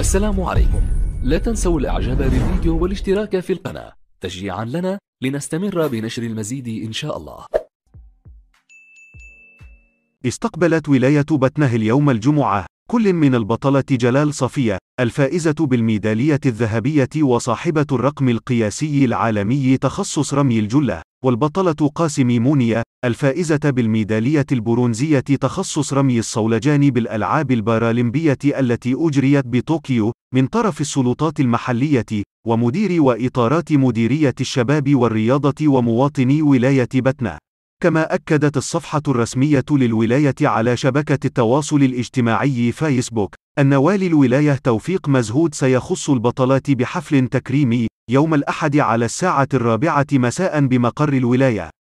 السلام عليكم لا تنسوا الاعجاب بالفيديو والاشتراك في القناة تشجيعا لنا لنستمر بنشر المزيد إن شاء الله استقبلت ولاية بتنه اليوم الجمعة كل من البطلة جلال صفية، الفائزة بالميدالية الذهبية وصاحبة الرقم القياسي العالمي تخصص رمي الجلة، والبطلة قاسم مونيا، الفائزة بالميدالية البرونزية تخصص رمي الصولجان بالألعاب البارالمبية التي أجريت بطوكيو، من طرف السلطات المحلية، ومدير وإطارات مديرية الشباب والرياضة ومواطني ولاية بتنا. كما أكدت الصفحة الرسمية للولاية على شبكة التواصل الاجتماعي فيسبوك أن والي الولاية توفيق مزهود سيخص البطلات بحفل تكريمي يوم الأحد على الساعة الرابعة مساء بمقر الولاية